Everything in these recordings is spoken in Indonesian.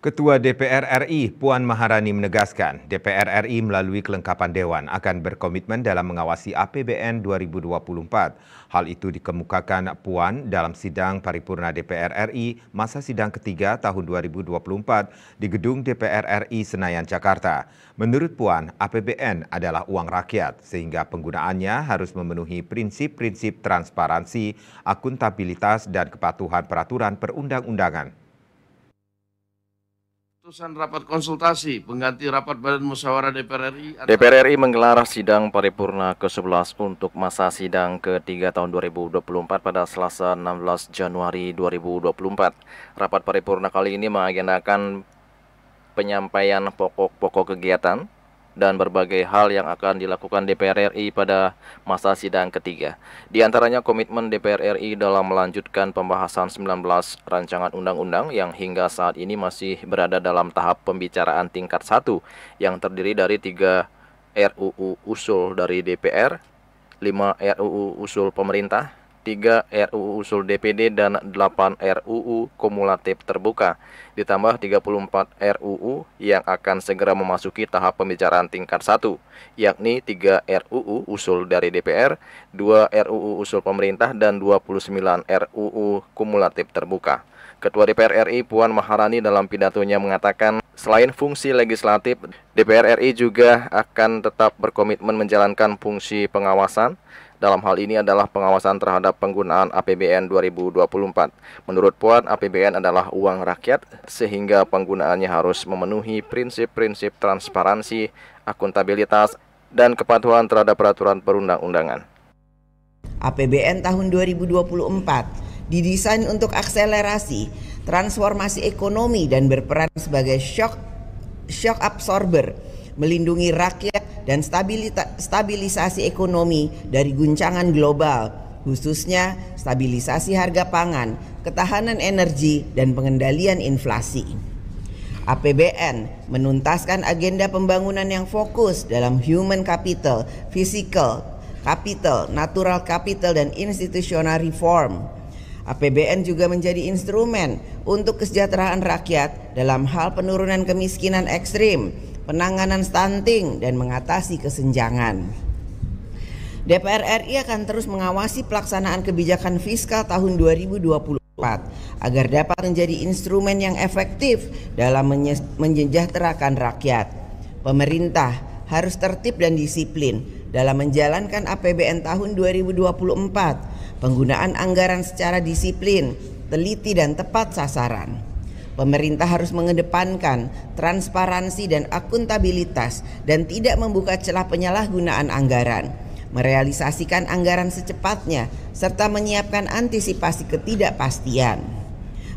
Ketua DPR RI Puan Maharani menegaskan DPR RI melalui kelengkapan Dewan akan berkomitmen dalam mengawasi APBN 2024. Hal itu dikemukakan Puan dalam sidang paripurna DPR RI masa sidang ketiga tahun 2024 di gedung DPR RI Senayan, Jakarta. Menurut Puan, APBN adalah uang rakyat sehingga penggunaannya harus memenuhi prinsip-prinsip transparansi, akuntabilitas, dan kepatuhan peraturan perundang-undangan. Keputusan rapat konsultasi pengganti rapat Badan Musyawarah DPR RI DPR RI menggelar sidang paripurna ke-11 untuk masa sidang ketiga tahun 2024 pada Selasa 16 Januari 2024. Rapat paripurna kali ini mengagendakan penyampaian pokok-pokok kegiatan dan berbagai hal yang akan dilakukan DPR RI pada masa sidang ketiga. Di antaranya komitmen DPR RI dalam melanjutkan pembahasan 19 rancangan undang-undang yang hingga saat ini masih berada dalam tahap pembicaraan tingkat 1 yang terdiri dari tiga RUU usul dari DPR, 5 RUU usul pemerintah, 3 RUU usul DPD dan 8 RUU kumulatif terbuka, ditambah 34 RUU yang akan segera memasuki tahap pembicaraan tingkat 1, yakni 3 RUU usul dari DPR, 2 RUU usul pemerintah, dan 29 RUU kumulatif terbuka. Ketua DPR RI Puan Maharani dalam pidatonya mengatakan, selain fungsi legislatif, DPR RI juga akan tetap berkomitmen menjalankan fungsi pengawasan, dalam hal ini adalah pengawasan terhadap penggunaan APBN 2024. Menurut Puan, APBN adalah uang rakyat sehingga penggunaannya harus memenuhi prinsip-prinsip transparansi, akuntabilitas, dan kepatuhan terhadap peraturan perundang-undangan. APBN tahun 2024 didesain untuk akselerasi transformasi ekonomi dan berperan sebagai shock shock absorber melindungi rakyat dan stabilisasi ekonomi dari guncangan global, khususnya stabilisasi harga pangan, ketahanan energi, dan pengendalian inflasi. APBN menuntaskan agenda pembangunan yang fokus dalam human capital, physical capital, natural capital, dan institutional reform. APBN juga menjadi instrumen untuk kesejahteraan rakyat dalam hal penurunan kemiskinan ekstrim, penanganan stunting, dan mengatasi kesenjangan. DPR RI akan terus mengawasi pelaksanaan kebijakan fiskal tahun 2024 agar dapat menjadi instrumen yang efektif dalam menyejahterakan rakyat. Pemerintah harus tertib dan disiplin dalam menjalankan APBN tahun 2024, penggunaan anggaran secara disiplin, teliti dan tepat sasaran. Pemerintah harus mengedepankan transparansi dan akuntabilitas dan tidak membuka celah penyalahgunaan anggaran, merealisasikan anggaran secepatnya serta menyiapkan antisipasi ketidakpastian.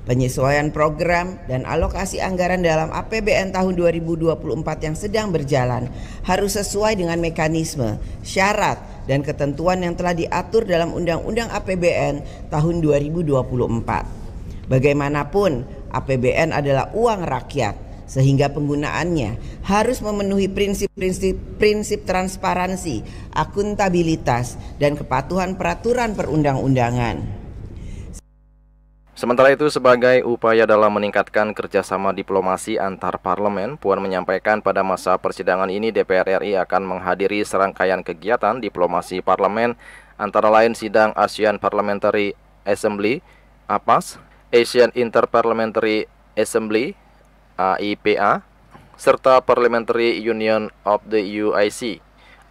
Penyesuaian program dan alokasi anggaran dalam APBN tahun 2024 yang sedang berjalan harus sesuai dengan mekanisme, syarat, dan ketentuan yang telah diatur dalam Undang-Undang APBN tahun 2024. Bagaimanapun, APBN adalah uang rakyat sehingga penggunaannya harus memenuhi prinsip-prinsip prinsip transparansi, akuntabilitas dan kepatuhan peraturan perundang-undangan. Sementara itu, sebagai upaya dalam meningkatkan kerjasama diplomasi antar parlemen, Puan menyampaikan pada masa persidangan ini DPR RI akan menghadiri serangkaian kegiatan diplomasi parlemen antara lain sidang ASEAN Parliamentary Assembly, APAS, Asian Interparliamentary Assembly AIPA serta Parliamentary Union of the UIC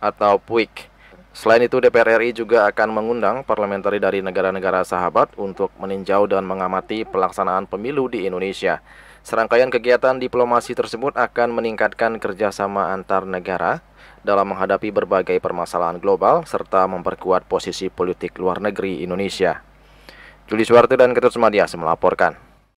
atau PUIC. Selain itu DPR RI juga akan mengundang parlementari dari negara-negara sahabat untuk meninjau dan mengamati pelaksanaan pemilu di Indonesia. Serangkaian kegiatan diplomasi tersebut akan meningkatkan kerjasama antar negara dalam menghadapi berbagai permasalahan global serta memperkuat posisi politik luar negeri Indonesia. Tulis Suwarto dan Ketut Sumadias melaporkan.